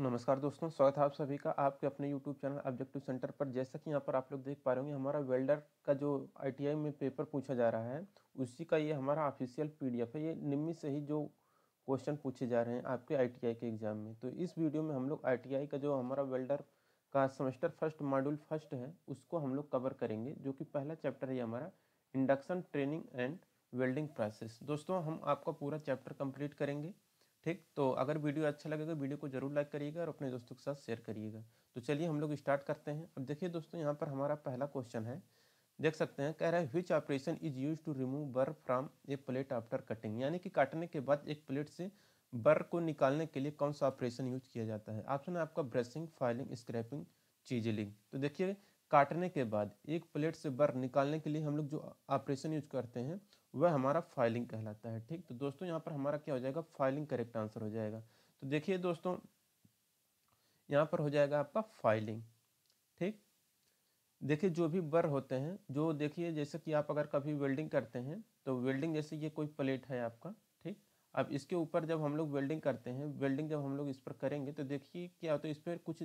नमस्कार दोस्तों स्वागत है आप सभी का आपके अपने यूट्यूब चैनल ऑब्जेक्टिव सेंटर पर जैसा कि यहाँ पर आप लोग देख पा रहे होंगे हमारा वेल्डर का जो आईटीआई में पेपर पूछा जा रहा है उसी का ये हमारा ऑफिशियल पीडीएफ है ये निम्न से ही जो क्वेश्चन पूछे जा रहे हैं आपके आईटीआई के एग्जाम में तो इस वीडियो में हम लोग आई का जो हमारा वेल्डर का सेमेस्टर फर्स्ट मॉड्यूल फर्स्ट है उसको हम लोग कवर करेंगे जो कि पहला चैप्टर है हमारा induction training and welding process दोस्तों हम आपका पूरा चैप्टर कंप्लीट करेंगे ठीक तो अगर वीडियो अच्छा लगेगा वीडियो को जरूर लाइक करिएगा और अपने दोस्तों के साथ शेयर करिएगा तो चलिए हम लोग स्टार्ट करते हैं अब देखिए दोस्तों यहाँ पर हमारा पहला क्वेश्चन है देख सकते हैं कह रहा है which operation is use to remove burr from a plate after cutting यानी कि काटने के बाद एक प्लेट से बर को निकालने के लिए कौन सा ऑपरेशन यूज किया जाता है ऑप्शन है आपका ब्रशिंग फाइलिंग स्क्रैपिंग चीजलिंग तो देखिए काटने के बाद एक प्लेट से बर निकालने के लिए हम लोग जो ऑपरेशन यूज करते हैं वह हमारा फाइलिंग कहलाता है ठीक तो दोस्तों यहाँ पर हमारा क्या हो जाएगा फाइलिंग करेक्ट आंसर हो जाएगा तो देखिए दोस्तों यहाँ पर हो जाएगा आपका फाइलिंग ठीक देखिए जो भी बर होते हैं जो देखिए जैसे कि आप अगर कभी वेल्डिंग करते हैं तो वेल्डिंग जैसे ये कोई प्लेट है आपका ठीक अब इसके ऊपर जब हम लोग वेल्डिंग करते हैं वेल्डिंग जब हम लोग इस पर करेंगे तो देखिए क्या होता तो है इस पर कुछ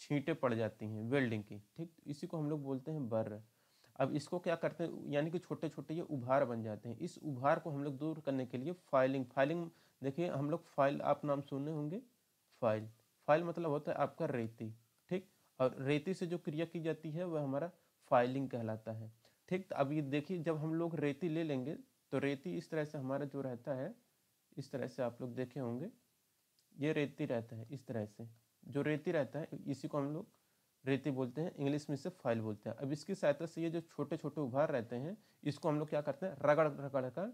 छींटे पड़ जाती हैं वेल्डिंग की ठीक इसी को हम लोग बोलते हैं बर अब इसको क्या करते हैं यानी कि छोटे छोटे ये उभार बन जाते हैं इस उभार को हम लोग दूर करने के लिए फाइलिंग फाइलिंग देखिए हम लोग फाइल आप नाम सुनने होंगे फाइल फाइल मतलब होता है आपका रेती ठीक और रेती से जो क्रिया की जाती है वह हमारा फाइलिंग कहलाता है ठीक तो अब ये देखिए जब हम लोग रेती ले लेंगे तो रेती इस तरह से हमारा जो रहता है इस तरह से आप लोग देखे होंगे ये रेती रहता है इस तरह से जो रेती रहता है इसी को हम लोग रेती बोलते हैं इंग्लिश में इसे फाइल बोलते हैं अब इसकी सहायता से ये जो छोटे छोटे उभार रहते हैं इसको हम लोग क्या करते हैं रगड़ रगड़ कर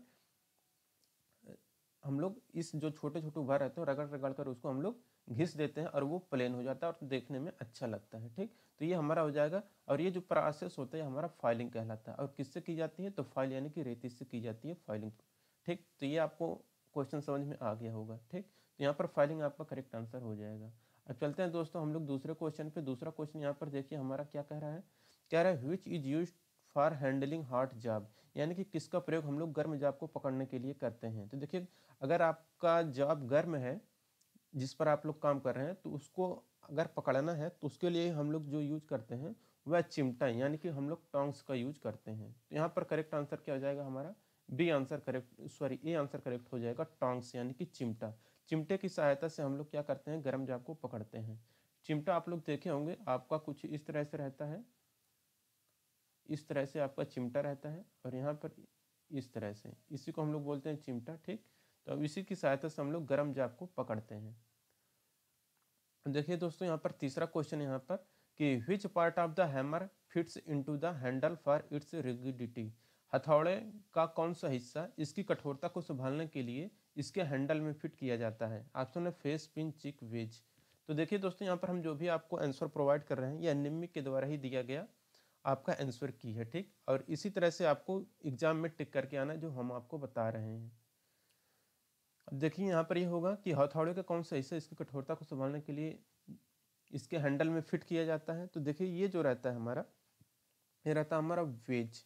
हम लोग इस जो छोटे छोटे उभार रहते हैं रगड़ रगड़ कर उसको हम लोग घिस देते हैं और वो प्लेन हो जाता है और देखने में अच्छा लगता है ठीक तो ये हमारा हो जाएगा और ये जो प्रोसेस होता है हमारा फाइलिंग कहलाता है और किससे की जाती है तो फाइल यानी कि रेती से की जाती है फाइलिंग ठीक तो ये आपको क्वेश्चन समझ में आ गया होगा ठीक तो यहाँ पर फाइलिंग आपका करेक्ट आंसर हो जाएगा अब चलते हैं दोस्तों हम लोग दूसरे क्वेश्चन पे दूसरा क्वेश्चन यहाँ पर देखिए हमारा क्या कह रहा है कह रहा है which is use for handling hot job यानी कि किसका प्रयोग हम लोग गर्म जाब को पकड़ने के लिए करते हैं तो देखिए अगर आपका जाब गर्म है जिस पर आप लोग काम कर रहे हैं तो उसको अगर पकड़ना है तो उसके लिए हम लोग जो यूज करते हैं वह चिमटा यानी कि हम लोग टोंग्स का यूज करते हैं तो यहाँ पर करेक्ट आंसर क्या हो जाएगा हमारा B answer correct sorry A answer correct हो जाएगा टोंग्स यानी कि चिमटा चिमटे की सहायता से हम लोग क्या करते हैं गर्म जाप को पकड़ते हैं चिमटा आप लोग देखे होंगे आपका कुछ इस तरह से रहता है इस तरह से आपका चिमटा रहता है और यहाँ पर इस तरह से इसी को हम लोग बोलते हैं चिमटा ठीक तो अब इसी की सहायता से हम लोग गर्म जाप को पकड़ते हैं देखिए दोस्तों यहाँ पर तीसरा क्वेश्चन यहाँ पर कि which part of the hammer fits into the handle for its rigidity हथौड़े का कौन सा हिस्सा इसकी कठोरता को संभालने के लिए इसके हैंडल में फिट किया जाता है ऑप्शन है फेस पिन चिक वेज तो देखिए दोस्तों यहाँ पर हम जो भी आपको आंसर प्रोवाइड कर रहे हैं यह निम्बिक के द्वारा ही दिया गया आपका आंसर की है ठीक और इसी तरह से आपको एग्जाम में टिक करके आना जो हम आपको बता रहे हैं अब देखिए यहाँ पर ये यह होगा कि हथौड़े का कौन सा हिस्सा इसकी कठोरता को संभालने के लिए इसके हैंडल में फिट किया जाता है तो देखिए ये जो रहता है हमारा ये रहता है हमारा वेज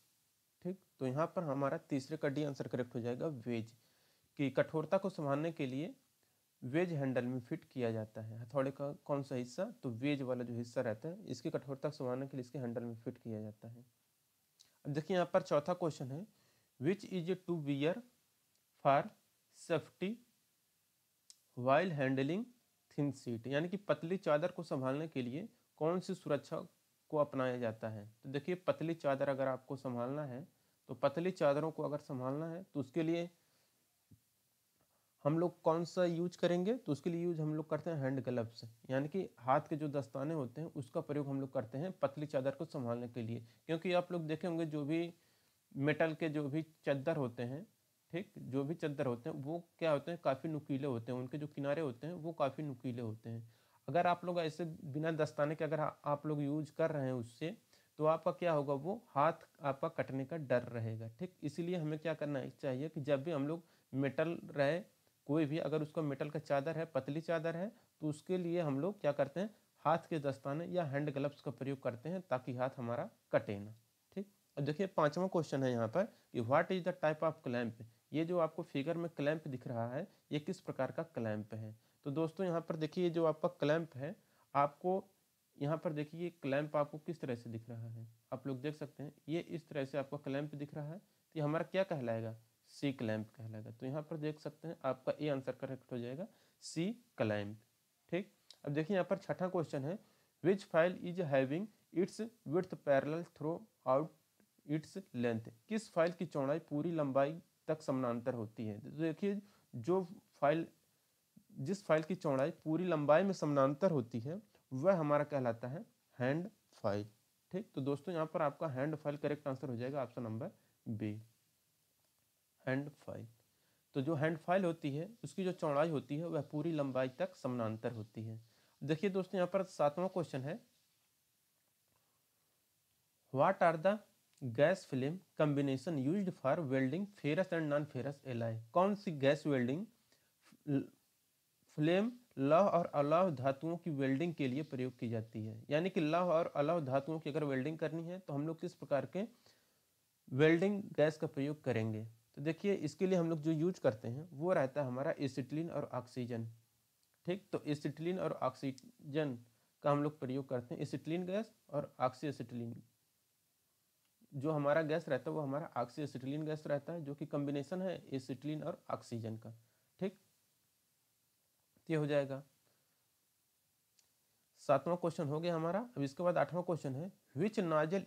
ठीक तो यहाँ पर हमारा तीसरे का डी आंसर करेक्ट हो जाएगा वेज कि कठोरता को संभालने के लिए वेज हैंडल में फिट किया जाता है हथौड़े का कौन सा हिस्सा तो वेज वाला जो हिस्सा रहता है इसकी कठोरता को संभालने के लिए इसके हैंडल में फिट किया जाता है अब देखिए यहाँ पर चौथा क्वेश्चन है which is a to wear for safety while handling thin sheet यानी कि पतली चादर को संभालने के लिए कौन सी सुरक्षा को अपनाया जाता है तो देखिए पतली चादर अगर आपको संभालना है तो पतली चादरों को अगर संभालना है तो उसके लिए हम लोग कौन सा यूज करेंगे तो उसके लिए यूज हम लोग करते हैं हैंड ग्लव्स यानी कि हाथ के जो दस्ताने होते हैं उसका प्रयोग हम लोग करते हैं पतली चादर को संभालने के लिए क्योंकि आप लोग देखे होंगे जो भी मेटल के जो भी चद्दर होते हैं ठीक जो भी चद्दर होते हैं वो क्या होते हैं काफ़ी नुकीले होते हैं उनके जो किनारे होते हैं वो काफ़ी नुकीले होते हैं अगर आप लोग ऐसे बिना दस्ताने के अगर आप लोग यूज कर रहे हैं उससे तो आपका क्या होगा वो हाथ आपका कटने का डर रहेगा ठीक इसीलिए हमें क्या करना चाहिए कि जब भी हम लोग मेटल रहे कोई भी अगर उसका मेटल का चादर है पतली चादर है तो उसके लिए हम लोग क्या करते हैं हाथ के दस्ताने या हैंड ग्लव्स का प्रयोग करते हैं ताकि हाथ हमारा कटे ना ठीक अब देखिए पाँचवा क्वेश्चन है यहाँ पर कि what is the type of clamp ये जो आपको फिगर में क्लैम्प दिख रहा है ये किस प्रकार का क्लैम्प है तो दोस्तों यहाँ पर देखिए जो आपका क्लैम्प है आपको यहाँ पर देखिए क्लैम्प आपको किस तरह से दिख रहा है आप लोग देख सकते हैं ये इस तरह से आपका क्लैम्प दिख रहा है तो ये हमारा क्या कहलाएगा सी क्लैम्प कहलाएगा तो यहाँ पर देख सकते हैं आपका ए आंसर करेक्ट हो जाएगा सी क्लैम्प ठीक अब देखिए यहाँ पर छठा क्वेश्चन है which file is having its width parallel throughout its length किस फाइल की चौड़ाई पूरी लंबाई तक समानांतर होती है तो देखिए जो फाइल जिस फाइल की चौड़ाई पूरी लंबाई में समानांतर होती है वह हमारा कहलाता है हैंड फाइल ठीक तो दोस्तों यहाँ पर आपका हैंड फाइल करेक्ट आंसर हो जाएगा option number B hand file तो जो हैंड फाइल होती है उसकी जो चौड़ाई होती है वह पूरी लंबाई तक समानांतर होती है देखिए दोस्तों यहाँ पर सातवां क्वेश्चन है what are the gas film combination used for welding ferrous and non ferrous alloy कौन सी गैस वेल्डिंग फ्लेम लौह और अलौह धातुओं की वेल्डिंग के लिए प्रयोग की जाती है यानी कि लौह और अलौह धातुओं की अगर वेल्डिंग करनी है तो हम लोग किस प्रकार के वेल्डिंग गैस का प्रयोग करेंगे तो देखिए इसके लिए हम लोग जो यूज करते हैं वो रहता है हमारा एसिटिलीन और ऑक्सीजन ठीक तो एसिटिलीन और ऑक्सीजन का हम लोग प्रयोग करते हैं एसिटिलीन गैस और ऑक्सी जो हमारा गैस रहता है वो हमारा ऑक्सी गैस रहता है जो कि कम्बिनेशन है एसिटिलीन और ऑक्सीजन का ठीक ये हो जाएगा सातवां क्वेश्चन हो गया हमारा अब इसके बाद आठवां क्वेश्चन है which nozzle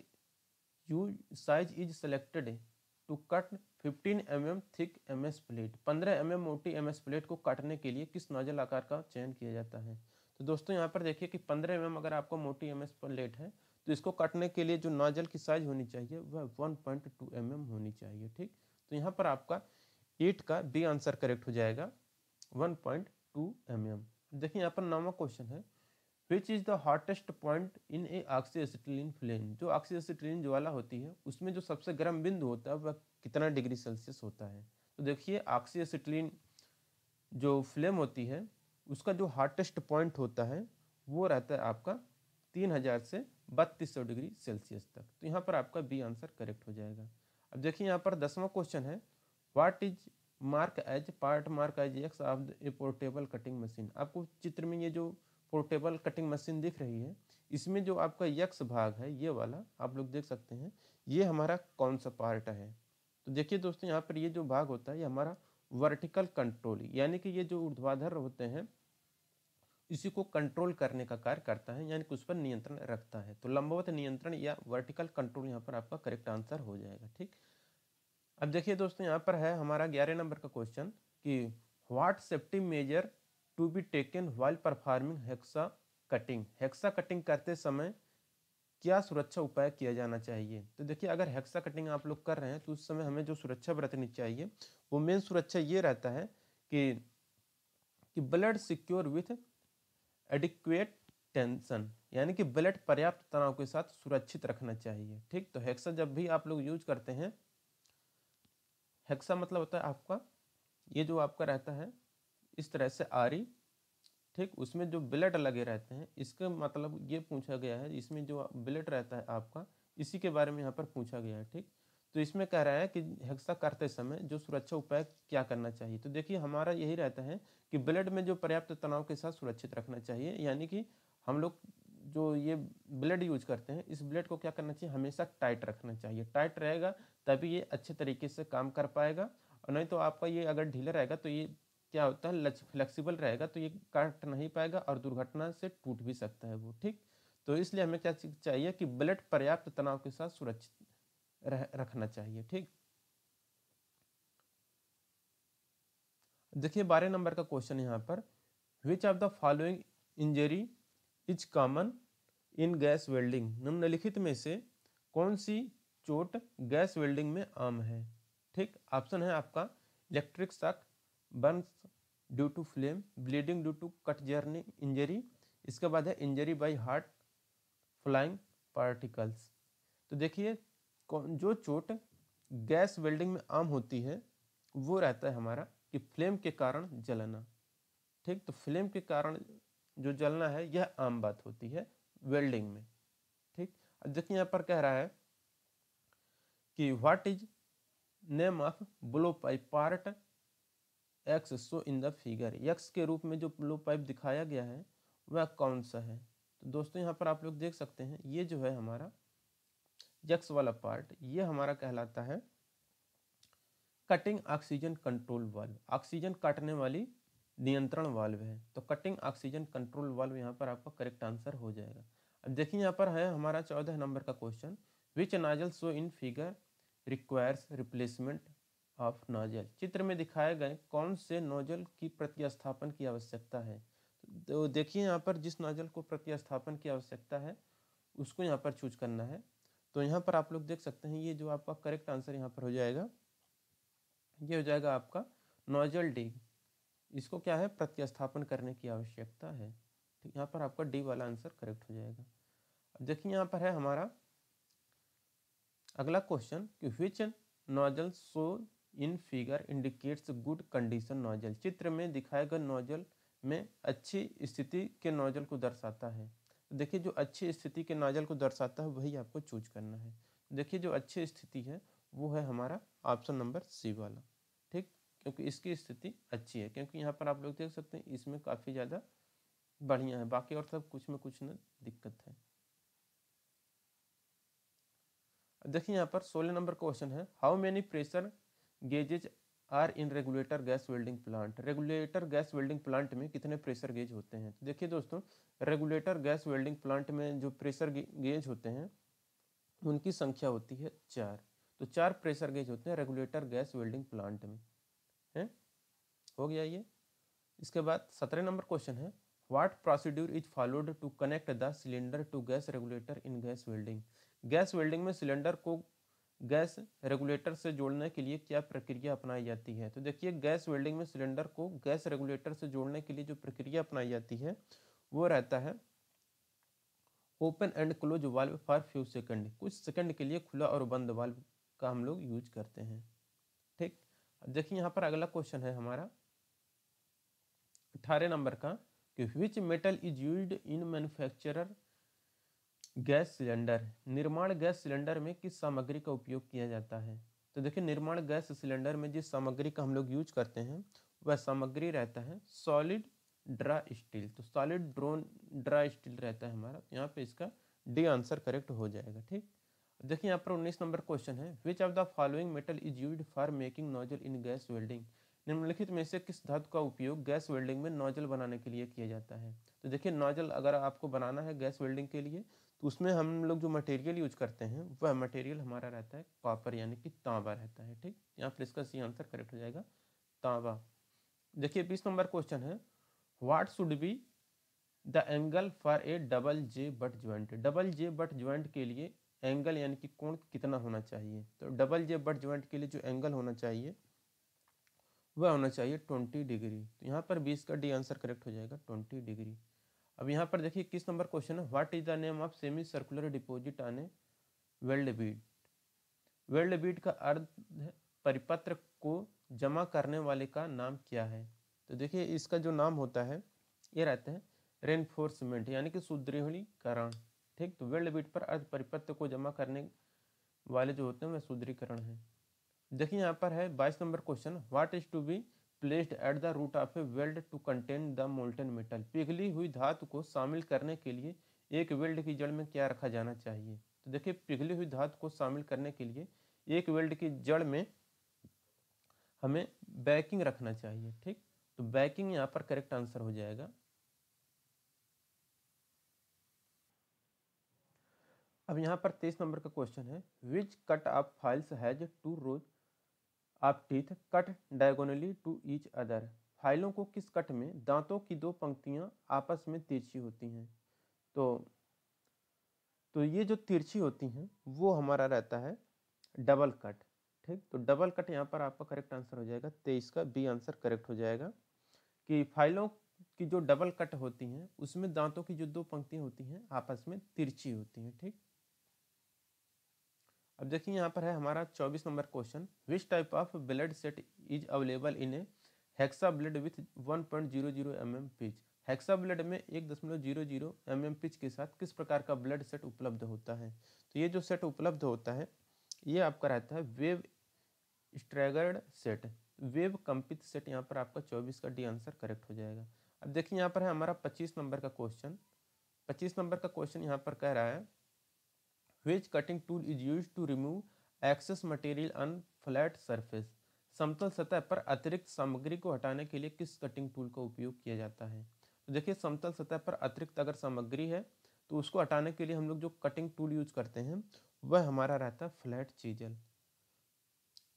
you size is selected to cut 15 M M thick M S plate पंद्रह एम mm एम मोटी एम एस प्लेट को काटने के लिए किस नाजल आकार का चयन किया जाता है तो दोस्तों यहाँ पर देखिए कि 15 एम mm अगर आपको मोटी एम एस प्लेट है तो इसको काटने के लिए जो नाजल की साइज होनी चाहिए वह 1.2 पॉइंट mm होनी चाहिए ठीक तो यहाँ पर आपका एट का बी आंसर करेक्ट हो जाएगा 1.2 टू एम एम देखिए यहाँ पर नौवा क्वेश्चन है which is the hottest point in a oxy flame जो ऑक्सी ज्वाला होती है उसमें जो सबसे गर्म बिंदु होता है वह कितना डिग्री सेल्सियस होता है तो देखिए ऑक्सी जो फ्लेम होती है उसका जो हॉटेस्ट पॉइंट होता है वो रहता है आपका तीन हज़ार से बत्तीस सौ डिग्री सेल्सियस तक तो यहाँ पर आपका बी आंसर करेक्ट हो जाएगा अब देखिए यहाँ पर दसवां क्वेश्चन है what is mark as part mark as X of a portable cutting machine आपको चित्र में ये जो पोर्टेबल कटिंग मशीन दिख रही है इसमें जो आपका यक्स भाग है ये वाला आप लोग देख सकते हैं ये हमारा कौन सा पार्ट है तो देखिए दोस्तों यहाँ पर ये जो भाग होता है ये हमारा वर्टिकल कंट्रोल यानी कि ये जो ऊर्ध्वाधर होते हैं इसी को कंट्रोल करने का कार्य करता है यानी कि उस पर नियंत्रण रखता है तो लंबवत नियंत्रण या वर्टिकल कंट्रोल यहाँ पर आपका करेक्ट आंसर हो जाएगा ठीक अब देखिए दोस्तों यहाँ पर है हमारा ग्यारह नंबर का क्वेश्चन कि what safety measure to be taken while performing hacksaw cutting hacksaw cutting करते समय क्या सुरक्षा उपाय किया जाना चाहिए तो देखिए अगर हेक्सा कटिंग आप लोग कर रहे हैं तो उस समय हमें जो सुरक्षा बरतनी चाहिए वो मेन सुरक्षा ये रहता है कि कि blade secure with adequate tension यानी कि ब्लड पर्याप्त तनाव के साथ सुरक्षित रखना चाहिए ठीक तो हेक्सा जब भी आप लोग यूज करते हैं हेक्सा मतलब होता है आपका ये जो आपका रहता है इस तरह से आरी ठीक उसमें जो बिलेट लगे रहते हैं इसके मतलब ये पूछा गया है इसमें जो बिलेट रहता है आपका इसी के बारे में यहाँ पर पूछा गया है ठीक तो इसमें कह रहा है कि हेक्सा करते समय जो सुरक्षा उपाय क्या करना चाहिए तो देखिए हमारा यही रहता है कि ब्लड में जो पर्याप्त तनाव के साथ सुरक्षित रखना चाहिए यानी कि हम लोग जो ये ब्लेड यूज करते हैं इस ब्लेड को क्या करना चाहिए हमेशा टाइट रखना चाहिए टाइट रहेगा तभी ये अच्छे तरीके से काम कर पाएगा और नहीं तो आपका ये अगर ढीला रहेगा तो ये क्या होता है लच फ्लेक्सीबल रहेगा तो ये काट नहीं पाएगा और दुर्घटना से टूट भी सकता है वो ठीक तो इसलिए हमें क्या चाहिए कि ब्लेड पर्याप्त तनाव के साथ सुरक्षित रह, रखना चाहिए ठीक देखिए बारह नंबर का क्वेश्चन यहाँ पर which of the following injury is common in gas welding निम्नलिखित में से कौन सी चोट गैस वेल्डिंग में आम है ठीक ऑप्शन है आपका electric shock burn due to flame bleeding due to cut journey injury इसके बाद है injury by hot flying particles तो देखिए कौन जो चोट गैस वेल्डिंग में आम होती है वो रहता है हमारा कि फ्लेम के कारण जलना ठीक तो फ्लेम के कारण जो जलना है यह आम बात होती है वेल्डिंग में ठीक देखिए यहाँ पर कह रहा है कि what is name of blow pipe part X shown in the figure X के रूप में जो ब्लो पाइप दिखाया गया है वह कौन सा है तो दोस्तों यहाँ पर आप लोग देख सकते हैं ये जो है हमारा यक्स वाला पार्ट ये हमारा कहलाता है cutting oxygen control valve oxygen काटने वाली नियंत्रण वाल्व है तो कटिंग ऑक्सीजन कंट्रोल वाल्व यहाँ पर आपका करेक्ट आंसर हो जाएगा अब देखिए यहाँ पर है हमारा चौदह नंबर का question which nozzle shown in figure requires replacement of nozzle चित्र में दिखाए गए कौन से नोजल की प्रतिस्थापन की आवश्यकता है तो देखिए यहाँ पर जिस नोजल को प्रतिस्थापन की आवश्यकता है उसको यहाँ पर चूज करना है तो यहाँ पर आप लोग देख सकते हैं ये जो आपका करेक्ट आंसर यहाँ पर हो जाएगा ये हो जाएगा आपका नोजल डी इसको क्या है प्रत्यस्थापन करने की आवश्यकता है तो यहाँ पर आपका डी वाला आंसर करेक्ट हो जाएगा अब देखिए यहाँ पर है हमारा अगला क्वेश्चन कि which nozzle shown in figure indicates good condition nozzle चित्र में दिखाए गए नोजल में अच्छी स्थिति के नोजल को दर्शाता है तो देखिए जो अच्छी स्थिति के नोजल को दर्शाता है वही आपको चूज करना है देखिए जो अच्छी स्थिति है वो है हमारा ऑप्शन नंबर सी वाला क्योंकि इसकी स्थिति अच्छी है क्योंकि यहाँ पर आप लोग देख सकते हैं इसमें काफ़ी ज़्यादा बढ़िया है बाकी और सब कुछ में कुछ न दिक्कत है देखिए यहाँ पर सोलह नंबर क्वेश्चन है how many pressure gauges are in regulator gas welding plant regulator gas welding plant में कितने प्रेशर गेज होते हैं तो देखिए दोस्तों रेगुलेटर गैस वेल्डिंग प्लांट में जो प्रेशर गेज होते हैं उनकी संख्या होती है चार तो चार प्रेशर गेज होते हैं रेगुलेटर गैस वेल्डिंग प्लांट में हो गया ये इसके बाद सत्रह नंबर क्वेश्चन है what procedure is followed to connect the cylinder to gas regulator in gas welding gas welding में सिलेंडर को गैस रेगुलेटर से जोड़ने के लिए क्या प्रक्रिया अपनाई जाती है तो देखिए गैस वेल्डिंग में सिलेंडर को गैस रेगुलेटर से जोड़ने के लिए जो प्रक्रिया अपनाई जाती है वो रहता है open and close valve for few second कुछ सेकंड के लिए खुला और बंद वाल्व का हम लोग यूज करते हैं ठीक देखिए यहाँ पर अगला क्वेश्चन है हमारा अठारह नंबर का कि which metal is used in manufacturer gas cylinder निर्माण गैस सिलेंडर में किस सामग्री का उपयोग किया जाता है तो देखिए निर्माण गैस सिलेंडर में जिस सामग्री का हम लोग यूज करते हैं वह सामग्री रहता है सॉलिड ड्रा स्टील तो सॉलिड ड्रोन ड्रा स्टील रहता है हमारा यहाँ पे इसका डी आंसर करेक्ट हो जाएगा ठीक देखिए यहाँ पर उन्नीस नंबर क्वेश्चन है which of the following metal is use for making nozzle in gas welding निम्नलिखित में से किस धातु का उपयोग गैस वेल्डिंग में नोजल बनाने के लिए किया जाता है तो देखिए नोजल अगर आपको बनाना है गैस वेल्डिंग के लिए तो उसमें हम लोग जो मटेरियल यूज करते हैं वह मटेरियल हमारा रहता है कॉपर यानी कि तांबा रहता है ठीक यहाँ पर इसका सी आंसर करेक्ट हो जाएगा तांबा देखिए बीस नंबर क्वेश्चन है what should be the angle for a double J butt joint double J butt joint के लिए एंगल यानी कि कोण कितना होना चाहिए तो डबल जे बट ज्वाइंट के लिए जो एंगल होना चाहिए वह होना चाहिए ट्वेंटी डिग्री तो यहाँ पर बीस का डी आंसर करेक्ट हो जाएगा ट्वेंटी डिग्री अब यहाँ पर देखिए किस नंबर क्वेश्चन है what is the name of semi circular deposit on a weld bead weld bead का अर्थ परिपत्र को जमा करने वाले का नाम क्या है तो देखिए इसका जो नाम होता है ये रहता है रेनफोर्समेंट यानी कि सुदृढ़ीकरण ठीक तो वेल्ड बीट पर अर्थ परिपत्र को जमा करने वाले जो होते हैं वह सुदृढ़ीकरण है देखिए यहाँ पर है बाईस number question what is to be placed at the root of a weld to contain the molten metal पिघली हुई धातु को शामिल करने के लिए एक वेल्ड की जड़ में क्या रखा जाना चाहिए तो देखिए पिघली हुई धातु को शामिल करने के लिए एक वेल्ड की जड़ में हमें बैकिंग रखना चाहिए ठीक तो बैकिंग यहाँ पर करेक्ट आंसर हो जाएगा अब यहाँ पर तेईस नंबर का क्वेश्चन है which cut of files has two rows of teeth cut diagonally to each other फाइलों को किस कट में दांतों की दो पंक्तियां आपस में तिरछी होती हैं तो तो ये जो तिरछी होती हैं वो हमारा रहता है डबल कट ठीक तो डबल कट यहाँ पर आपका करेक्ट आंसर हो जाएगा तेईस का बी आंसर करेक्ट हो जाएगा कि फाइलों की जो डबल कट होती हैं उसमें दांतों की जो दो पंक्तियाँ होती हैं आपस में तिरछी होती हैं ठीक अब देखिए यहाँ पर है हमारा चौबीस number question which type of blade set is available in a hacksaw blade with one point zero zero M M pitch hacksaw blade में एक दशमलव zero zero M M pitch के साथ किस प्रकार का ब्लड सेट उपलब्ध होता है तो ये जो सेट उपलब्ध होता है ये आपका रहता है वेव स्ट्रैगर्ड सेट वेव कंपित सेट यहाँ पर आपका चौबीस का डी आंसर करेक्ट हो जाएगा अब देखिए यहाँ पर है हमारा पच्चीस नंबर का क्वेश्चन पच्चीस नंबर का क्वेश्चन यहाँ पर कह रहा है which cutting tool is used to remove excess material on flat surface समतल सतह पर अतिरिक्त सामग्री को हटाने के लिए किस कटिंग टूल का उपयोग किया जाता है तो देखिए समतल सतह पर अतिरिक्त अगर सामग्री है तो उसको हटाने के लिए हम लोग जो कटिंग टूल यूज करते हैं वह हमारा रहता है फ्लैट चीजल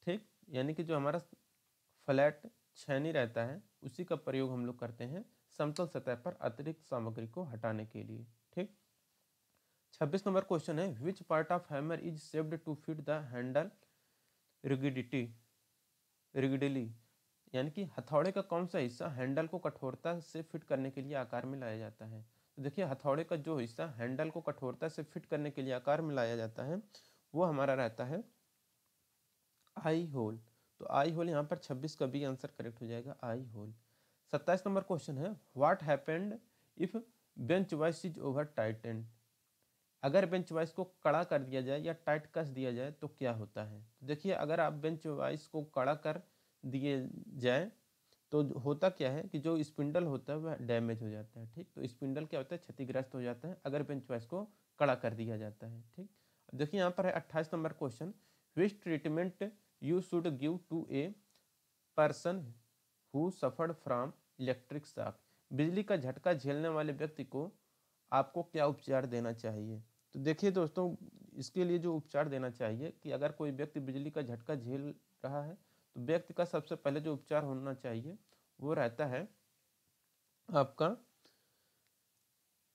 ठीक यानी कि जो हमारा फ्लैट छैनी रहता है उसी का प्रयोग हम लोग करते हैं समतल सतह पर अतिरिक्त सामग्री को हटाने के लिए छब्बीस नंबर क्वेश्चन है which part of hammer is shaped to fit the handle rigidity rigidly यानी कि हथौड़े का कौन सा हिस्सा हैंडल को कठोरता से फिट करने के लिए आकार में लाया जाता है तो देखिए हथौड़े का जो हिस्सा हैंडल को कठोरता से फिट करने के लिए आकार में लाया जाता है वो हमारा रहता है आई होल तो आई होल यहाँ पर छब्बीस का भी आंसर करेक्ट हो जाएगा आई होल सत्ताईस नंबर क्वेश्चन है what happened if bench vice is over tightened अगर बेंच वॉइस को कड़ा कर दिया जाए या टाइट कस दिया जाए तो क्या होता है तो देखिए अगर आप बेंच वॉइस को कड़ा कर दिए जाए तो होता क्या है कि जो स्पिंडल होता है वह डैमेज हो जाता है ठीक तो स्पिंडल क्या होता है क्षतिग्रस्त हो जाता है अगर बेंच वॉइस को कड़ा कर दिया जाता है ठीक देखिए यहाँ पर है अट्ठाईस number question which treatment you should give to a person who suffered from electric shock बिजली का झटका झेलने वाले व्यक्ति को आपको क्या उपचार देना चाहिए तो देखिए दोस्तों इसके लिए जो उपचार देना चाहिए कि अगर कोई व्यक्ति बिजली का झटका झेल रहा है तो व्यक्ति का सबसे पहले जो उपचार होना चाहिए वो रहता है आपका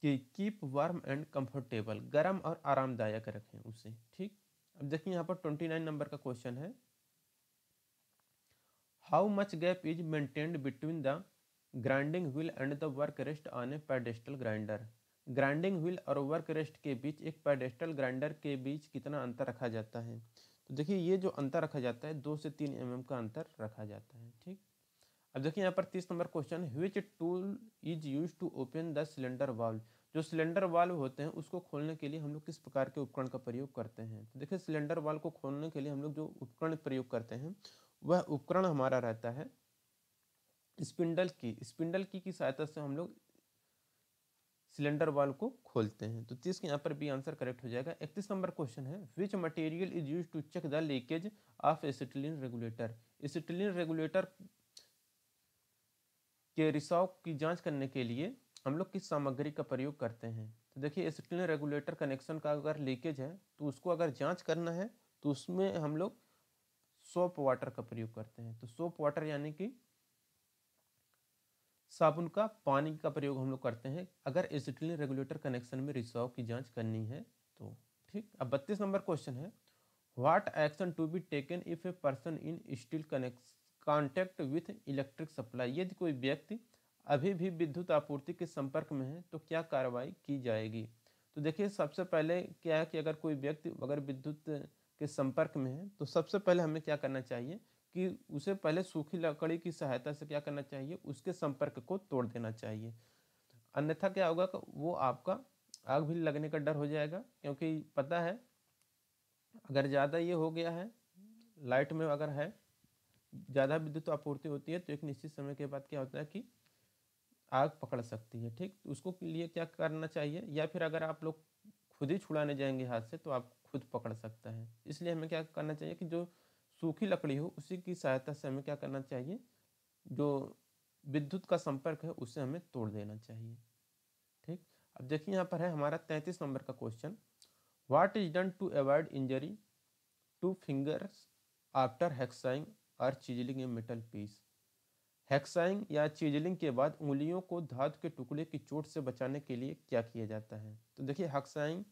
कि कीप वार्म एंड कंफर्टेबल गर्म और आरामदायक रखें उसे ठीक अब देखिए यहाँ पर ट्वेंटी नाइन नंबर का क्वेश्चन है how much gap is maintained between the grinding wheel and the work rest on a pedestal grinder grinding wheel और वर्क रेस्ट के बीच एक पेडेस्टल ग्राइंडर के बीच कितना अंतर रखा जाता है तो देखिए ये जो अंतर रखा जाता है दो से तीन एम mm का अंतर रखा जाता है ठीक अब देखिए यहाँ पर तीस number question which tool is use to open the cylinder valve जो सिलेंडर वाल्व होते हैं उसको खोलने के लिए हम लोग किस प्रकार के उपकरण का प्रयोग करते हैं तो देखिए सिलेंडर वाल्व को खोलने के लिए हम लोग जो उपकरण प्रयोग करते हैं वह उपकरण हमारा रहता है स्पिंडल की स्पिंडल की की सहायता से हम लोग सिलेंडर वाल को खोलते हैं तो तीस के यहाँ पर भी आंसर करेक्ट हो जाएगा इकतीस नंबर क्वेश्चन है which material is use to check the leakage of acetylene regulator acetylene regulator के रिसाव की जांच करने के लिए हम लोग किस सामग्री का प्रयोग करते हैं तो देखिए एसिटिलिन रेगुलेटर कनेक्शन का अगर लीकेज है तो उसको अगर जाँच करना है तो उसमें हम लोग सोप वाटर का प्रयोग करते हैं तो सोप वाटर यानी कि साबुन का पानी का प्रयोग हम लोग करते हैं अगर एसिटिलिन रेगुलेटर कनेक्शन में रिसाव की जांच करनी है तो ठीक अब बत्तीस नंबर क्वेश्चन है what action to be taken if a person in still connect contact with electric supply यदि कोई व्यक्ति अभी भी विद्युत आपूर्ति के संपर्क में है तो क्या कार्रवाई की जाएगी तो देखिए सबसे पहले क्या है कि अगर कोई व्यक्ति अगर विद्युत के संपर्क में है तो सबसे पहले हमें क्या करना चाहिए कि उसे पहले सूखी लकड़ी की सहायता से क्या करना चाहिए उसके संपर्क को तोड़ देना चाहिए अन्यथा क्या होगा वो आपका आग भी लगने का डर हो जाएगा क्योंकि पता है अगर ज़्यादा ये हो गया है लाइट में अगर है ज़्यादा विद्युत तो आपूर्ति होती है तो एक निश्चित समय के बाद क्या होता है कि आग पकड़ सकती है ठीक तो उसको लिए क्या करना चाहिए या फिर अगर आप लोग खुद ही छुड़ाने जाएंगे हाथ से तो आप खुद पकड़ सकता है इसलिए हमें क्या करना चाहिए कि जो सूखी लकड़ी हो उसी की सहायता से हमें क्या करना चाहिए जो विद्युत का संपर्क है उसे हमें तोड़ देना चाहिए ठीक अब देखिए यहाँ पर है हमारा तैंतीस नंबर का question what is done to avoid injury to fingers after hacksawing और chiselling a metal piece hacksawing या चीजलिंग के बाद उंगलियों को धातु के टुकड़े की चोट से बचाने के लिए क्या किया जाता है तो देखिए हैक्साइंग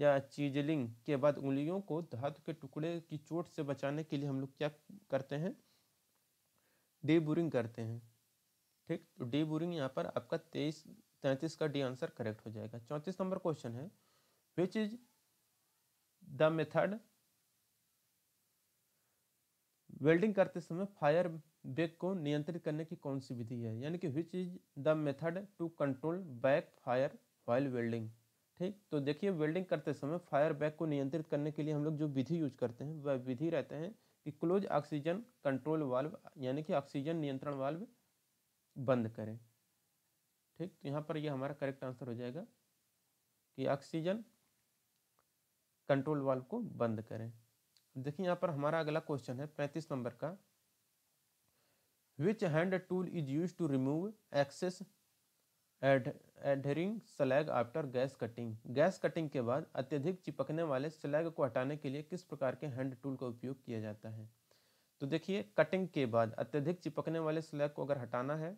या चीजलिंग के बाद उंगलियों को धातु के टुकड़े की चोट से बचाने के लिए हम लोग क्या करते हैं डेबुरिंग करते हैं ठीक तो डेबुरिंग यहाँ पर आपका तेईस तैंतीस का डी आंसर करेक्ट हो जाएगा चौंतीस नंबर क्वेश्चन है which is the method welding करते समय फायर बैक को नियंत्रित करने की कौन सी विधि है यानी कि which is the method to control back fire while welding ठीक तो देखिए वेल्डिंग करते समय फायर बैक को नियंत्रित करने के लिए हम लोग जो विधि यूज करते हैं वह विधि रहते हैं कि क्लोज ऑक्सीजन कंट्रोल वाल्व यानी कि ऑक्सीजन नियंत्रण वाल्व बंद करें ठीक तो यहाँ पर यह हमारा करेक्ट आंसर हो जाएगा कि ऑक्सीजन कंट्रोल वाल्व को बंद करें देखिए यहाँ पर हमारा अगला क्वेश्चन है पैंतीस नंबर का which hand tool is use to remove excess adhering slag after gas cutting gas cutting के बाद अत्यधिक चिपकने वाले स्लैग को हटाने के लिए किस प्रकार के हैंड टूल का उपयोग किया जाता है तो देखिए कटिंग के बाद अत्यधिक चिपकने वाले स्लैग को अगर हटाना है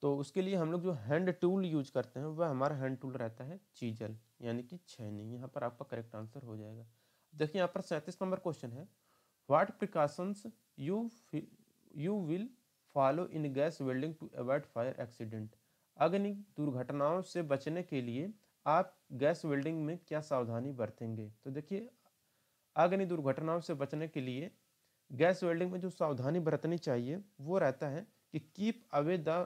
तो उसके लिए हम लोग जो हैंड टूल यूज करते हैं वह हमारा हैंड टूल रहता है चीजल यानी कि छैनी यहाँ पर आपका करेक्ट आंसर हो जाएगा देखिए यहाँ पर सैंतीस नंबर क्वेश्चन है what precautions you you will follow in gas welding to avoid fire accident अग्नि दुर्घटनाओं से बचने के लिए आप गैस वेल्डिंग में क्या सावधानी बरतेंगे तो देखिए अग्नि दुर्घटनाओं से बचने के लिए गैस वेल्डिंग में जो सावधानी बरतनी चाहिए वो रहता है कि keep away the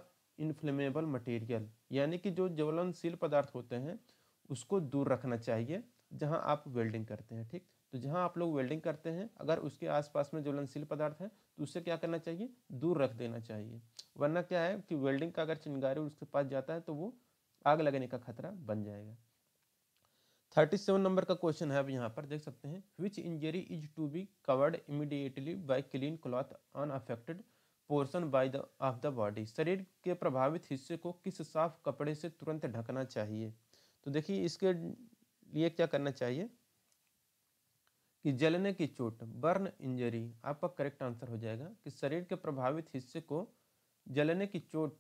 inflammable material यानी कि जो ज्वलनशील पदार्थ होते हैं उसको दूर रखना चाहिए जहां आप वेल्डिंग करते हैं ठीक तो जहां आप लोग वेल्डिंग करते हैं अगर उसके आसपास में ज्वलनशील पदार्थ है तो उससे क्या करना चाहिए दूर रख देना चाहिए वरना क्या है कि वेल्डिंग का अगर चिंगारी उसके पास जाता है तो वो आग लगने का खतरा बन जाएगा थर्टी सेवन नंबर का क्वेश्चन है अब यहाँ पर देख सकते हैं which injury is to be covered immediately by clean cloth affected portion by the of the body शरीर के प्रभावित हिस्से को किस साफ कपड़े से तुरंत ढकना चाहिए तो देखिए इसके लिए क्या करना चाहिए कि जलने की चोट बर्न इंजरी आपका करेक्ट आंसर हो जाएगा कि शरीर के प्रभावित हिस्से को जलने की चोट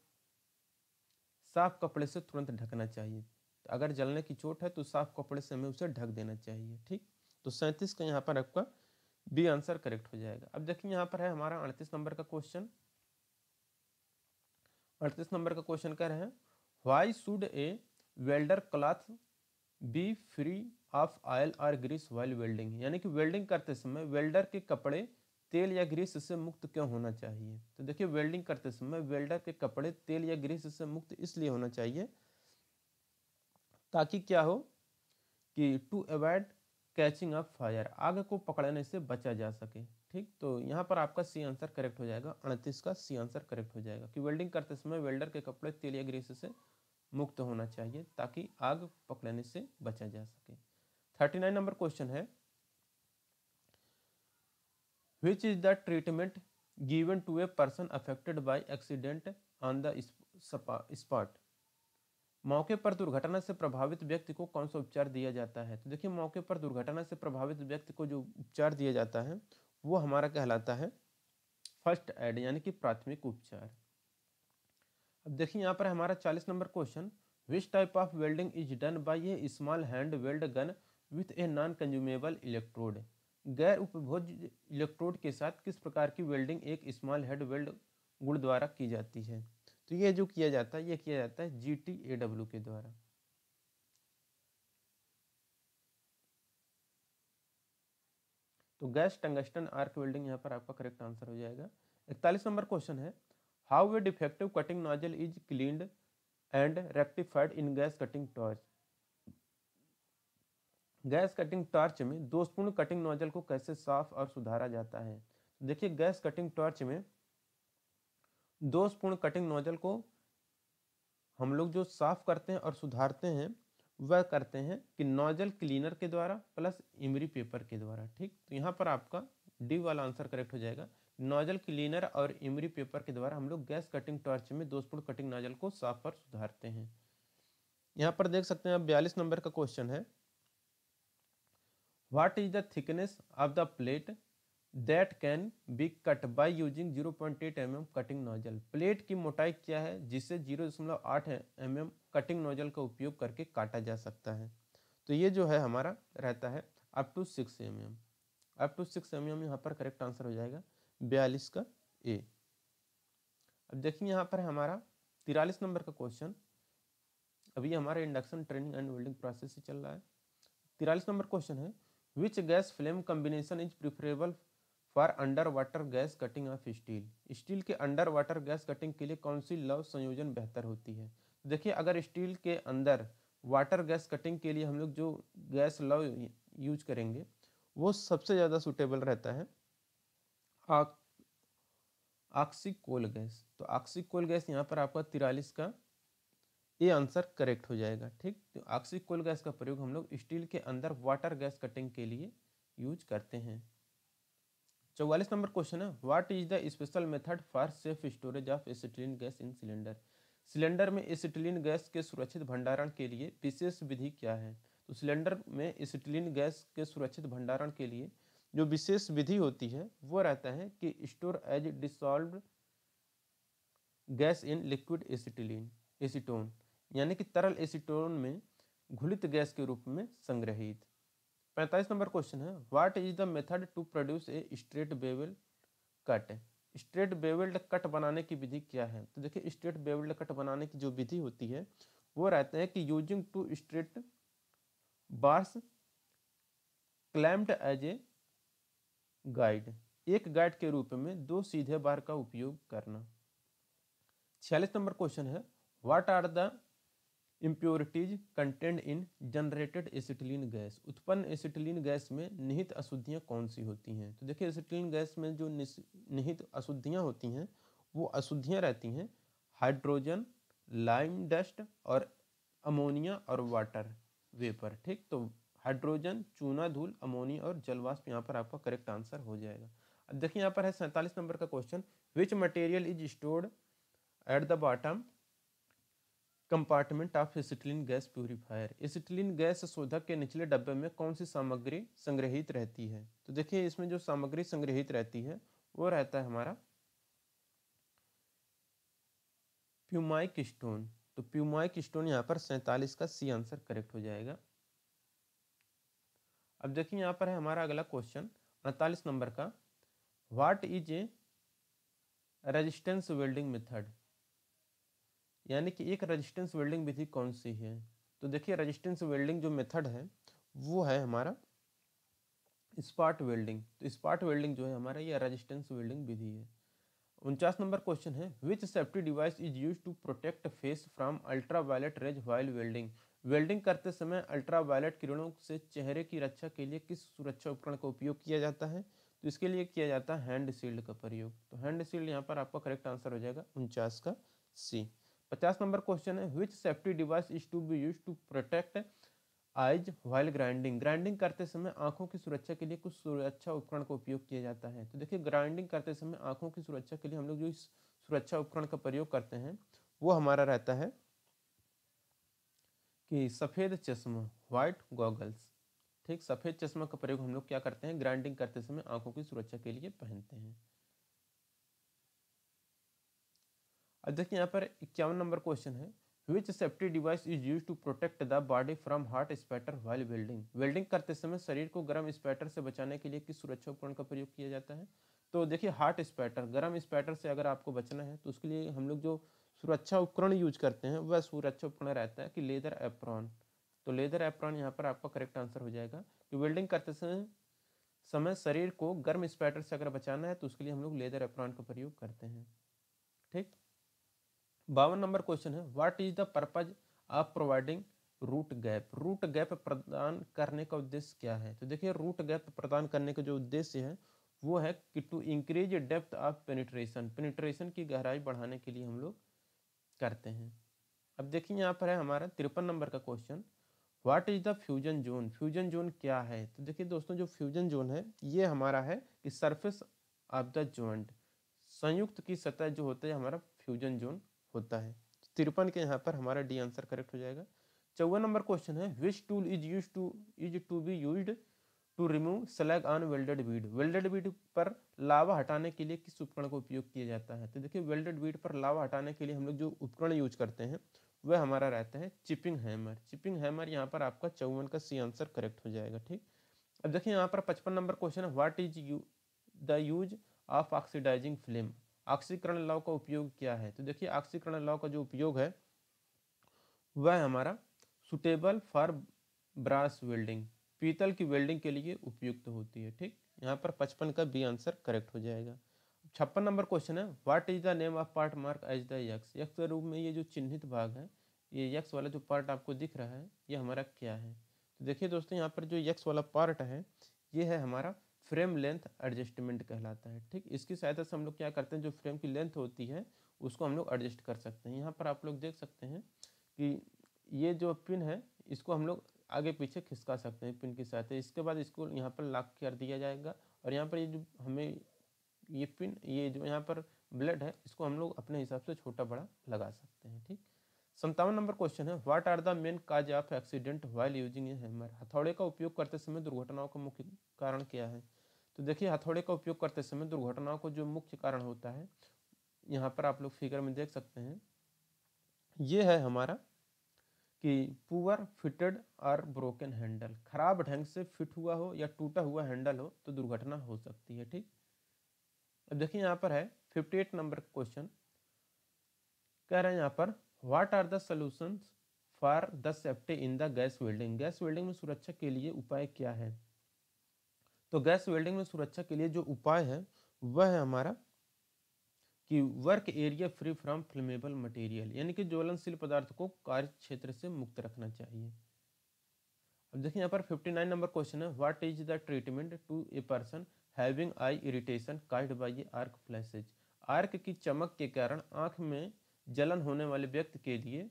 साफ कपड़े से तुरंत ढकना चाहिए तो अगर जलने की चोट है तो साफ कपड़े से हमें उसे ढक देना चाहिए ठीक तो सैंतीस का यहाँ पर आपका बी आंसर करेक्ट हो जाएगा अब देखिए यहाँ पर है हमारा अड़तीस नंबर का क्वेश्चन अड़तीस नंबर का क्वेश्चन कह रहे हैं why should a welder cloth be free of oil और ग्रीस वाइल वेल्डिंग यानी कि वेल्डिंग करते समय वेल्डर के कपड़े तेल या ग्रीस से मुक्त क्यों होना चाहिए तो देखिए वेल्डिंग करते समय वेल्डर के कपड़े तेल या ग्रीस से मुक्त इसलिए होना चाहिए ताकि क्या हो कि to avoid catching of fire आग को पकड़ने से बचा जा सके ठीक तो यहाँ पर आपका सी आंसर करेक्ट हो जाएगा अड़तीस का सी आंसर करेक्ट हो जाएगा कि वेल्डिंग करते समय वेल्डर के कपड़े तेल या ग्रीस से मुक्त होना चाहिए ताकि आग पकड़ने से बचा जा सके थर्टी नाइन नंबर क्वेश्चन है which is the treatment given to a person affected by accident on the spot मौके पर दुर्घटना से प्रभावित व्यक्ति को कौन सा उपचार दिया जाता है तो देखिए मौके पर दुर्घटना से प्रभावित व्यक्ति को जो उपचार दिया जाता है वो हमारा कहलाता है फर्स्ट एड यानी कि प्राथमिक उपचार अब देखिए यहाँ पर हमारा चालीस number question which type of welding is done by a small hand weld gun with a non consumable electrode गैर उपभोज इलेक्ट्रोड के साथ किस प्रकार की वेल्डिंग एक स्मॉल हेड वेल्ड गुड़ द्वारा की जाती है तो ये जो किया जाता है ये किया जाता है जी टी ए डब्ल्यू के द्वारा तो गैस टंगस्टन आर्क वेल्डिंग यहाँ पर आपका करेक्ट आंसर हो जाएगा इकतालीस नंबर क्वेश्चन है how a defective cutting nozzle is cleaned and rectified in gas cutting torch gas cutting torch में दोषपूर्ण कटिंग नोजल को कैसे साफ और सुधारा जाता है देखिए गैस कटिंग टॉर्च में दोषपूर्ण कटिंग नोजल को हम लोग जो साफ करते हैं और सुधारते हैं वह करते हैं कि नोजल क्लीनर के द्वारा प्लस इमरी पेपर के द्वारा ठीक तो यहाँ पर आपका डी वाला आंसर करेक्ट हो जाएगा नोजल क्लीनर और इमरी पेपर के द्वारा हम लोग गैस कटिंग टॉर्च में दोषपूर्ण कटिंग नोजल को साफ पर सुधारते हैं यहाँ पर देख सकते हैं बयालीस नंबर का क्वेश्चन है what is the thickness of the plate that can be cut by using 0.8 point mm cutting nozzle plate की मोटाई क्या है जिससे 0.8 दशमलव mm कटिंग नोजल का उपयोग करके काटा जा सकता है तो ये जो है हमारा रहता है up to six M M up to six M M यहाँ पर करेक्ट आंसर हो जाएगा बयालीस का ए अब देखिए यहाँ पर हमारा तिरालीस नंबर का क्वेश्चन अभी हमारा induction training and welding process से चल रहा है तिरालीस नंबर क्वेश्चन है which gas flame combination is preferable for under water gas cutting of steel steel के अंडर वाटर गैस कटिंग के लिए कौन सी लव संयोजन बेहतर होती है देखिए अगर स्टील के अंदर वाटर गैस कटिंग के लिए हम लोग जो गैस लव यूज करेंगे वो सबसे ज़्यादा सुटेबल रहता है कोल गैस तो कोल गैस यहाँ पर आपका तिरालीस का ये आंसर करेक्ट हो जाएगा ठीक तो कोल गैस का प्रयोग हम लोग स्टील के अंदर वाटर गैस कटिंग के लिए यूज करते हैं चौवालीस नंबर क्वेश्चन है what is the special method for safe storage of acetylene gas in cylinder cylinder में एसिटिलीन गैस के सुरक्षित भंडारण के लिए विशेष विधि क्या है तो सिलेंडर में एसिटिलीन गैस के सुरक्षित भंडारण के लिए जो विशेष विधि होती है वो रहता है कि store as dissolve gas in liquid acetylene acetone यानी कि तरल एसिटोन में घुलित गैस के रूप में संग्रहित पैंतालीस नंबर क्वेश्चन है what is the method to produce a straight bevel cut straight bevelled cut बनाने की विधि क्या है तो देखिए स्ट्रेट बेवल्ड कट बनाने की जो विधि होती है वो रहता है कि using two straight bars clamped as a guide एक गाइड के रूप में दो सीधे बार का उपयोग करना छियालीस नंबर क्वेश्चन है what are the impurities content in generated acetylene gas उत्पन्न एसिटिलीन गैस में निहित अशुद्धियाँ कौन सी होती हैं तो देखिए एसिटिलीन गैस में जो निहित अशुद्धियाँ होती हैं वो अशुद्धियाँ रहती हैं हाइड्रोजन लाइम डस्ट और अमोनिया और वाटर वेपर ठीक तो हाइड्रोजन चूना धूल अमोनिया और जलवाष्प यहाँ पर आपका करेक्ट आंसर हो जाएगा अब देखिए यहाँ पर है सैंतालीस नंबर का question which material is stored at the bottom compartment of acetylene gas purifier acetylene gas शोधक के निचले डब्बे में कौन सी सामग्री संग्रहित रहती है तो देखिए इसमें जो सामग्री संग्रहित रहती है वो रहता है हमारा प्यूमाइक स्टोन तो प्यूमाइक स्टोन यहाँ पर सैंतालीस का सी आंसर करेक्ट हो जाएगा अब देखिए यहाँ पर है हमारा अगला क्वेश्चन अड़तालीस नंबर का what is a resistance welding method यानी कि एक रजिस्टेंस वेल्डिंग विधि कौन सी है तो देखिए रजिस्टेंस वेल्डिंग जो मेथड है वो है हमारा स्पार्ट वेल्डिंग तो स्पार्ट वेल्डिंग जो है हमारा ये रजिस्टेंस वेल्डिंग विधि है उनचास नंबर क्वेश्चन है which safety device is use to protect face from ultra violet rays while welding welding करते समय अल्ट्रावायलेट किरणों से चेहरे की रक्षा के लिए किस सुरक्षा उपकरण का उपयोग किया जाता है तो इसके लिए किया जाता है हैंड शील्ड का प्रयोग तो हैंड शील्ड यहाँ पर आपका करेक्ट आंसर हो जाएगा उनचास का सी पचास नंबर क्वेश्चन है which safety device is to be use to protect eyes while grinding grinding करते समय आंखों की सुरक्षा के लिए कुछ सुरक्षा उपकरण का उपयोग किया जाता है तो देखिए ग्राइंडिंग करते समय आंखों की सुरक्षा के लिए हम लोग जो सुरक्षा उपकरण का प्रयोग करते हैं वो हमारा रहता है कि सफ़ेद चश्मा वाइट गॉगल्स ठीक सफ़ेद चश्मा का प्रयोग हम लोग क्या करते हैं ग्राइंडिंग करते समय आंखों की सुरक्षा के लिए पहनते हैं अब देखिए यहाँ पर इक्यावन नंबर क्वेश्चन है which safety device is use to protect the body from hot spatter while welding welding करते समय शरीर को गर्म स्पैटर से बचाने के लिए किस सुरक्षा उपकरण का प्रयोग किया जाता है तो देखिए हार्ट स्पैटर गर्म स्पैटर से अगर आपको बचना है तो उसके लिए हम लोग जो सुरक्षा उपकरण यूज करते हैं वह सुरक्षा उपकरण रहता है कि लेदर एप्रॉन तो लेदर एप्रॉन यहाँ पर आपका करेक्ट आंसर हो जाएगा कि वेल्डिंग करते समय समय शरीर को गर्म स्पैटर से अगर बचाना है तो उसके लिए हम लोग लेदर एप्रॉन का प्रयोग करते हैं ठीक बावन नंबर क्वेश्चन है what is the purpose of providing root gap root gap प्रदान करने का उद्देश्य क्या है तो देखिए रूट गैप प्रदान करने का जो उद्देश्य है वो है कि to increase depth of penetration penetration की गहराई बढ़ाने के लिए हम लोग करते हैं अब देखिए यहाँ पर है हमारा तिरपन नंबर का question what is the fusion zone fusion zone क्या है तो देखिए दोस्तों जो फ्यूजन जोन है ये हमारा है कि सरफेस ऑफ द जॉइंट संयुक्त की सतह जो होता है हमारा फ्यूजन जोन होता है तिरपन के यहाँ पर हमारा डी आंसर करेक्ट हो जाएगा चौवन नंबर क्वेश्चन है which tool is use to is to be use to remove slag on welded bead welded bead पर लावा हटाने के लिए किस उपकरण का उपयोग किया जाता है तो देखिए वेल्डेड बीड पर लावा हटाने के लिए हम लोग जो उपकरण यूज करते हैं वह हमारा रहता है चिपिंग हैमर चिपिंग हैमर यहाँ पर आपका चौवन का सी आंसर करेक्ट हो जाएगा ठीक अब देखिए यहाँ पर पचपन नंबर क्वेश्चन है what is you the use of oxidising flame ऑक्सीकरण लॉ का उपयोग क्या है तो देखिए ऑक्सीकरण लॉ का जो उपयोग है वह हमारा सुटेबल फॉर ब्रास वेल्डिंग पीतल की वेल्डिंग के लिए उपयुक्त होती है ठीक यहाँ पर पचपन का बी आंसर करेक्ट हो जाएगा छप्पन नंबर क्वेश्चन है what is the name of part mark as the यक्स यक्स के रूप में ये जो चिन्हित भाग है ये यक्स वाला जो पार्ट आपको दिख रहा है ये हमारा क्या है तो देखिए दोस्तों यहाँ पर जो यक्स वाला पार्ट है ये है हमारा फ्रेम लेंथ एडजस्टमेंट कहलाता है ठीक इसकी सहायता से हम लोग क्या करते हैं जो फ्रेम की लेंथ होती है उसको हम लोग एडजस्ट कर सकते हैं यहाँ पर आप लोग देख सकते हैं कि ये जो पिन है इसको हम लोग आगे पीछे खिसका सकते हैं पिन की सहायता इसके बाद इसको यहाँ पर लॉक कर दिया जाएगा और यहाँ पर ये जो हमें ये पिन ये जो यहाँ पर ब्लेड है इसको हम लोग अपने हिसाब से छोटा बड़ा लगा सकते हैं ठीक संतावन नंबर क्वेश्चन है what are the main cause of accident while using a hammer हथौड़े का उपयोग करते समय दुर्घटनाओं का मुख्य कारण क्या है तो देखिए हथौड़े का उपयोग करते समय दुर्घटनाओं का जो मुख्य कारण होता है यहाँ पर आप लोग फिगर में देख सकते हैं ये है हमारा कि पुअर फिटेड और ब्रोकन हैंडल खराब ढंग से फिट हुआ हो या टूटा हुआ हैंडल हो तो दुर्घटना हो सकती है ठीक अब देखिए यहाँ पर है 58 नंबर क्वेश्चन कह रहे हैं यहाँ पर what are the solutions for the safety in the gas welding gas welding में सुरक्षा के लिए उपाय क्या है तो गैस वेल्डिंग में सुरक्षा के लिए जो उपाय है वह है हमारा कि work area free from flammable material यानी कि ज्वलनशील पदार्थ को कार्य क्षेत्र से मुक्त रखना चाहिए अब देखिए यहाँ पर 59 नंबर क्वेश्चन है what is the treatment to a person having eye irritation caused by a arc flashes arc की चमक के कारण आँख में जलन होने वाले व्यक्ति के लिए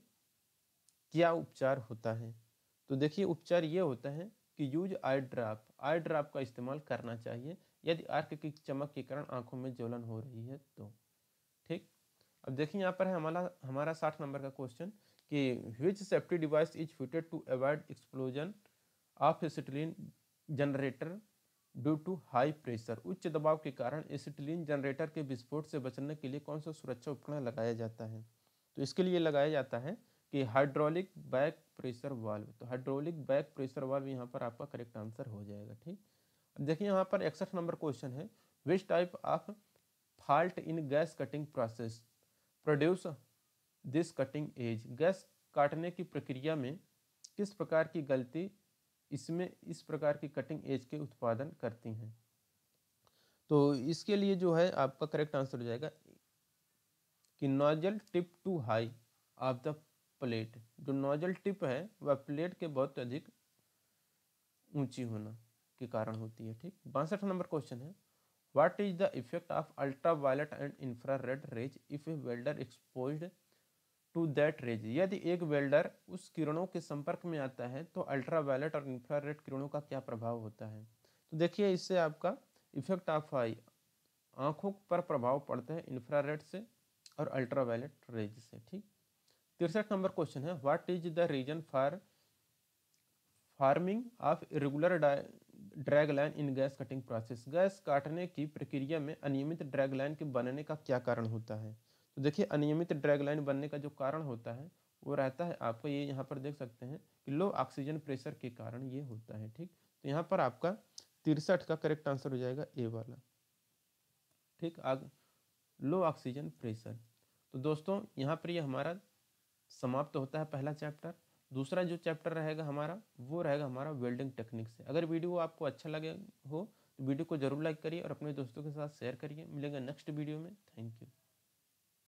क्या उपचार होता है तो देखिए उपचार ये होता है कि use eye drop eye drop का इस्तेमाल करना चाहिए यदि आर्क की चमक के कारण आंखों में ज्वलन हो रही है तो ठीक अब देखिए यहाँ पर है हमारा हमारा साठ नंबर का क्वेश्चन कि which safety device is fitted to avoid explosion of acetylene generator due to high pressure उच्च दबाव के कारण एसिटिलीन जनरेटर के विस्फोट से बचने के लिए कौन सा सुरक्षा उपकरण लगाया जाता है तो इसके लिए लगाया जाता है कि हाइड्रोलिक बैक प्रेशर वाल्व तो हाइड्रोलिक बैक प्रेशर वाल्व यहाँ पर आपका करेक्ट आंसर हो जाएगा ठीक देखिए यहाँ पर इकसठ नंबर क्वेश्चन है which type of fault in gas cutting process produce this cutting edge gas काटने की प्रक्रिया में किस प्रकार की गलती इसमें इस प्रकार की कटिंग एज के उत्पादन करती हैं तो इसके लिए जो है आपका करेक्ट आंसर हो जाएगा कि nozzle tip too high of the plate जो नोजल टिप है वह प्लेट के बहुत अधिक ऊंची होना के कारण होती है ठीक बासठ नंबर क्वेश्चन है What is the effect of ultraviolet and infrared rays if a welder exposed to that rays? यदि एक welder उस किरणों के संपर्क में आता है तो अल्ट्रावायलेट और इंफ्रारेड किरणों का क्या प्रभाव होता है तो देखिए इससे आपका इफेक्ट ऑफ आई आँखों पर प्रभाव पड़ते हैं इंफ्रारेड से और अल्ट्रावायलेट रेज से ठीक तिरसठ नंबर क्वेश्चन है what is the reason for forming of irregular drag line in gas cutting process gas काटने की प्रक्रिया में अनियमित ड्रैग लाइन के बनने का क्या कारण होता है तो देखिए अनियमित ड्रैग लाइन बनने का जो कारण होता है वो रहता है आपका ये यहाँ पर देख सकते हैं कि लो ऑक्सीजन प्रेशर के कारण ये होता है ठीक तो यहाँ पर आपका तिरसठ का करेक्ट आंसर हो जाएगा ए वाला ठीक आग लो ऑक्सीजन प्रेशर तो दोस्तों यहाँ पर ये यह हमारा समाप्त होता है पहला चैप्टर दूसरा जो चैप्टर रहेगा हमारा वो रहेगा हमारा वेल्डिंग टेक्निक से अगर वीडियो आपको अच्छा लगे हो तो वीडियो को जरूर लाइक करिए और अपने दोस्तों के साथ शेयर करिए मिलेंगे नेक्स्ट वीडियो में थैंक यू